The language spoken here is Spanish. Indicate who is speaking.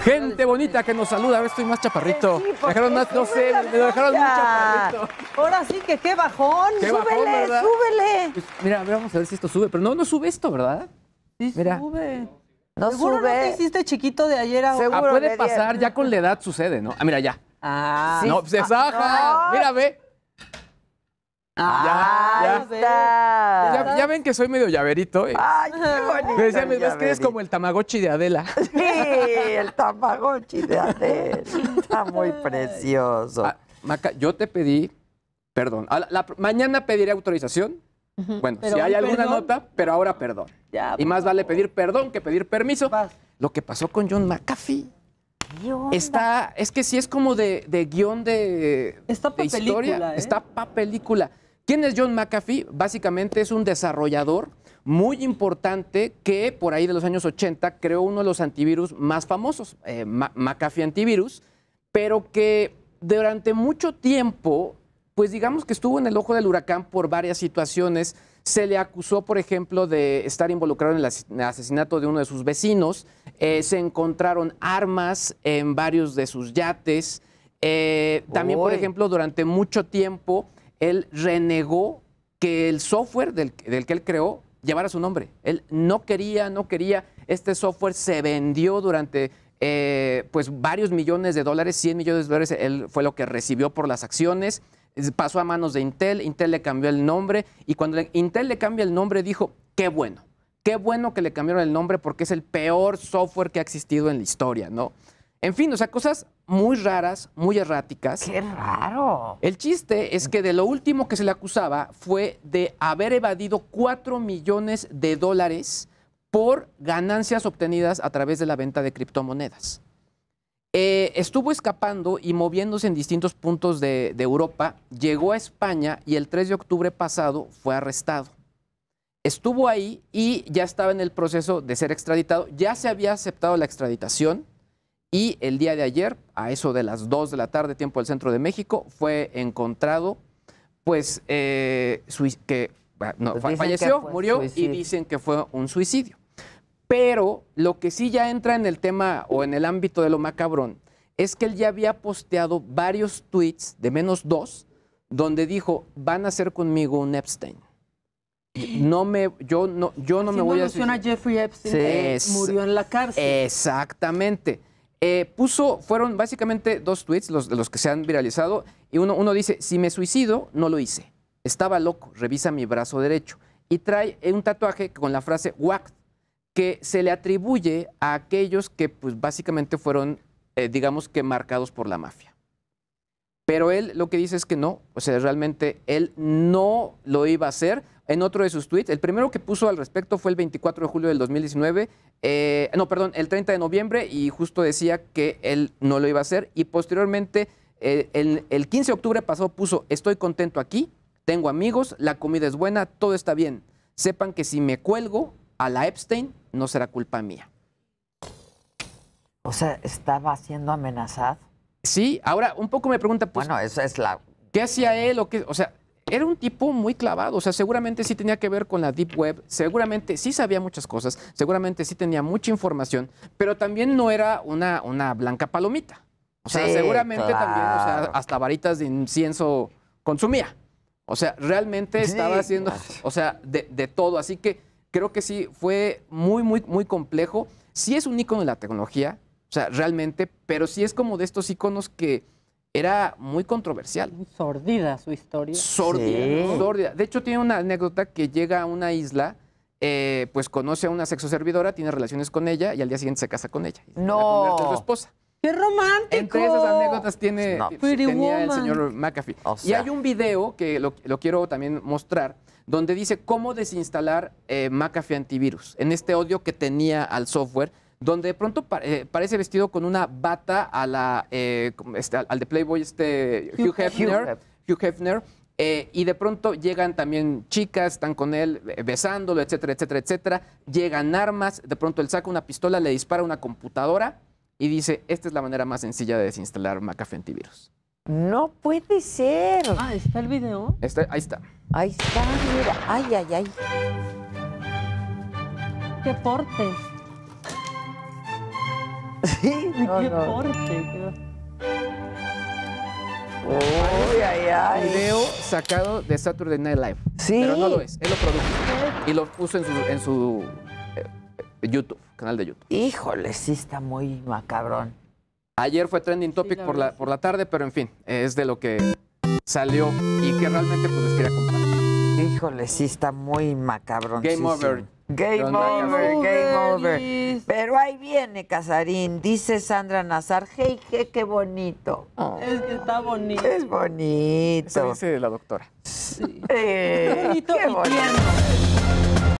Speaker 1: Gente bonita que nos saluda. Ahora estoy más chaparrito. me dejaron más, no sé, me dejaron muy chaparrito. Ahora sí que qué bajón. súbele, súbele. Pues, mira, a ver, vamos a ver si esto sube. Pero no, no sube esto, ¿verdad? Sí, sube. No Seguro sube. no te hiciste chiquito de ayer a hoy. Ah, puede pasar, ya con la edad sucede, ¿no? Ah, mira, ya. Ah, No, se pues, baja. Ah, mira, ve. Ah, ya, ya. ven que soy medio llaverito. Eh. Ay, qué bonito. Decía, ¿ves que eres como el tamagotchi de Adela? Sí, el tamagotchi de Adela. Está muy precioso. Ah, yo te pedí, perdón, mañana pediré autorización. Bueno, si hay alguna nota, pero ahora perdón. y más vale pedir perdón que pedir permiso. Lo que pasó con John McAfee. Está, es que sí es como de, guión de, está pa historia. Película, ¿eh? Está pa' película. ¿Quién es John McAfee? Básicamente es un desarrollador muy importante que por ahí de los años 80 creó uno de los antivirus más famosos, eh, McAfee Antivirus, pero que durante mucho tiempo, pues digamos que estuvo en el ojo del huracán por varias situaciones. Se le acusó, por ejemplo, de estar involucrado en el asesinato de uno de sus vecinos. Eh, se encontraron armas en varios de sus yates. Eh, también, por ejemplo, durante mucho tiempo él renegó que el software del, que él creó llevara su nombre. Él no quería, no quería. Este software se vendió durante eh, pues varios millones de dólares, 100 millones de dólares, él fue lo que recibió por las acciones. Pasó a manos de Intel, Intel le cambió el nombre y cuando Intel le cambia el nombre dijo, qué bueno, qué bueno que le cambiaron el nombre porque es el peor software que ha existido en la historia, ¿no? En fin, o sea, cosas muy raras, muy erráticas. ¡Qué raro! El chiste es que de lo último que se le acusaba fue de haber evadido 4 millones de dólares por ganancias obtenidas a través de la venta de criptomonedas. Eh, estuvo escapando y moviéndose en distintos puntos de, de Europa, llegó a España y el 3 de octubre pasado fue arrestado estuvo ahí y ya estaba en el proceso de ser extraditado. Ya se había aceptado la extraditación. Y el día de ayer, a eso de las 2 de la tarde, tiempo del centro de México, fue encontrado, pues, eh, ah, pues que falleció, murió y dicen que fue un suicidio. Pero lo que sí ya entra en el tema o en el ámbito de lo macabrón es que él ya había posteado varios tweets de menos dos donde dijo, van a hacer conmigo un Epstein. No me, yo no, yo no me voy a... a Jeffrey Epstein, eh, murió en la cárcel. Exactamente. Eh, puso, fueron básicamente dos tweets los, que se han viralizado, y uno, dice, si me suicido, no lo hice. Estaba loco, revisa mi brazo derecho. Y trae un tatuaje con la frase WACT, que se le atribuye a aquellos que pues, básicamente fueron, eh, digamos que, marcados por la mafia. Pero él lo que dice es que no, o sea, realmente él no lo iba a hacer en otro de sus tweets. El primero que puso al respecto fue el 24 de julio del 2019, eh, no, perdón, el 30 de noviembre y justo decía que él no lo iba a hacer y posteriormente eh, el, 15 de octubre pasado puso, estoy contento aquí, tengo amigos, la comida es buena, todo está bien. Sepan que si me cuelgo a la Epstein, no será culpa mía. O sea, estaba siendo amenazado. Sí, ahora un poco me pregunta, pues, bueno, esa es la... ¿Qué hacía él o qué? O sea, era un tipo muy clavado, o sea, seguramente sí tenía que ver con la Deep Web, seguramente sí sabía muchas cosas, seguramente sí tenía mucha información, pero también no era una, una blanca palomita. O sea, seguramente también, o sea, hasta varitas de incienso consumía. O sea, realmente estaba haciendo, o sea, de, de, todo. Así que creo que sí, fue muy, muy, muy complejo. Sí es un ícono de la tecnología, o sea, realmente, pero sí es como de estos íconos que era muy controversial. sordida su historia. Sordida, sordida. De hecho, tiene una anécdota que llega a una isla, eh, pues conoce a una sexoservidora, tiene relaciones con ella y al día siguiente se casa con ella. No. La su esposa. ¡Qué romántico! Entre esas anécdotas tiene, tenía el señor McAfee. Y hay un video que lo, quiero también mostrar, donde dice cómo desinstalar eh, McAfee antivirus, en este odio que tenía al software donde de pronto eh, parece vestido con una bata a la, eh, este, al, de Playboy este Hugh, Hefner. Eh, y de pronto llegan también chicas, están con él besándolo, etcétera, etcétera, etcétera. Llegan armas, de pronto él saca una pistola, le dispara una computadora y dice, esta es la manera más sencilla de desinstalar McAfee antivirus. No puede ser. Ah, ¿está el video? ahí está. Ahí está, mira. Ay, ay, ay. Qué portes. Sí, qué ay, ay. Video sacado de Saturday Night Live. Sí. Pero no lo es, él lo produjo. Y lo puso en su, en su eh, YouTube, canal de YouTube. Híjole, sí está muy macabrón. Ayer fue trending topic por, la, por la tarde, pero en fin, es de lo que salió y que realmente pues les quería compartir. Híjole, sí está muy macabrón. Game over, Game over, game over. Pero ahí viene Casarín, dice Sandra Nazar, hey, qué bonito. Oh. Es que está bonito. Es bonito. Eso dice la doctora. Sí. Eh, qué bonito. Qué bonito.